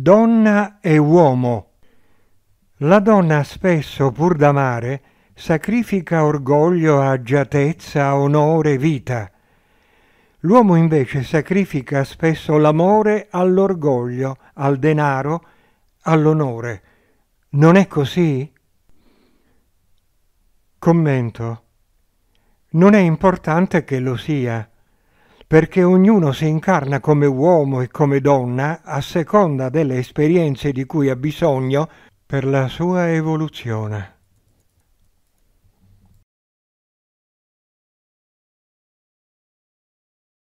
Donna e uomo. La donna spesso, pur d'amare, sacrifica orgoglio, agiatezza, onore, vita. L'uomo invece sacrifica spesso l'amore all'orgoglio, al denaro, all'onore. Non è così? Commento. Non è importante che lo sia perché ognuno si incarna come uomo e come donna a seconda delle esperienze di cui ha bisogno per la sua evoluzione.